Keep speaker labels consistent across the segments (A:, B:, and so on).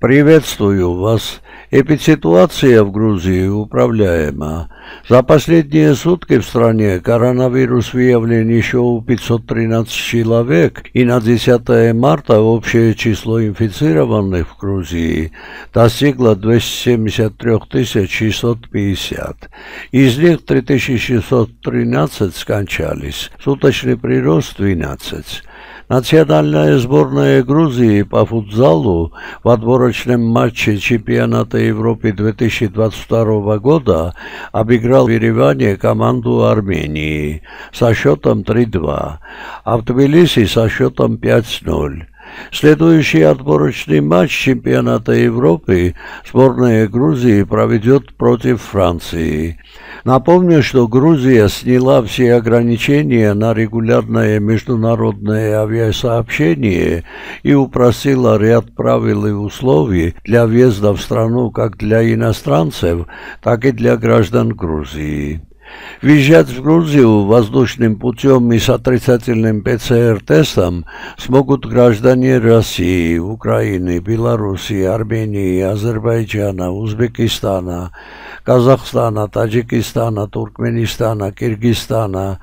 A: Приветствую вас. Эпидситуация в Грузии управляема. За последние сутки в стране коронавирус выявлен еще у 513 человек, и на 10 марта общее число инфицированных в Грузии достигло 273 650. Из них 3613 скончались, суточный прирост 12. Национальная сборная Грузии по футзалу во дворе отборочном матче чемпионата Европы 2022 года обыграл в Ереване команду Армении со счетом 3-2, а в Тбилиси со счетом 5-0. Следующий отборочный матч чемпионата Европы сборная Грузии проведет против Франции. Напомню, что Грузия сняла все ограничения на регулярное международное авиасообщение и упростила ряд правил и условий для въезда в страну как для иностранцев, так и для граждан Грузии. Въезжать в Грузию воздушным путем и с отрицательным ПЦР-тестом смогут граждане России, Украины, Белоруссии, Армении, Азербайджана, Узбекистана, Казахстана, Таджикистана, Туркменистана, Киргизстана,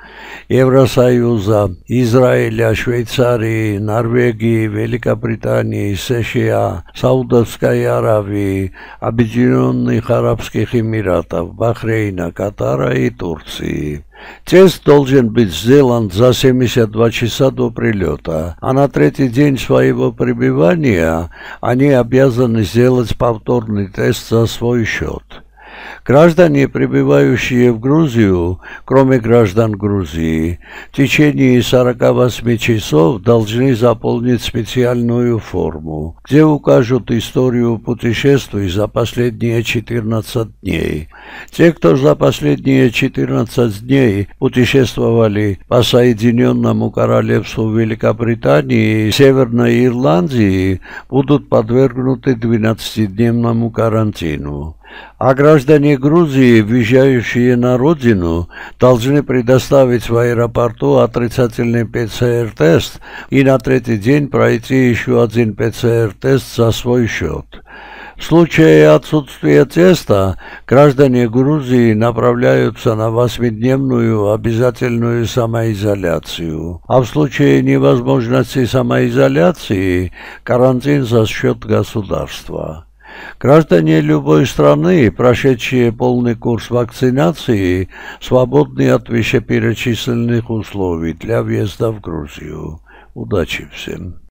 A: Евросоюза, Израиля, Швейцарии, Норвегии, Великобритании, США, Саудовской Аравии, Объединенных Арабских Эмиратов, Бахрейна, Катара и Турции. Тест должен быть сделан за 72 часа до прилета, а на третий день своего пребывания они обязаны сделать повторный тест за свой счет. Граждане, прибывающие в Грузию, кроме граждан Грузии, в течение 48 часов должны заполнить специальную форму, где укажут историю путешествий за последние 14 дней. Те, кто за последние 14 дней путешествовали по Соединенному Королевству Великобритании и Северной Ирландии, будут подвергнуты 12-дневному карантину а граждане Грузии, въезжающие на родину, должны предоставить в аэропорту отрицательный ПЦР-тест и на третий день пройти еще один ПЦР-тест за свой счет. В случае отсутствия теста граждане Грузии направляются на восьмидневную обязательную самоизоляцию, а в случае невозможности самоизоляции – карантин за счет государства. Граждане любой страны, прошедшие полный курс вакцинации, свободны от вышеперечисленных условий для въезда в Грузию. Удачи всем!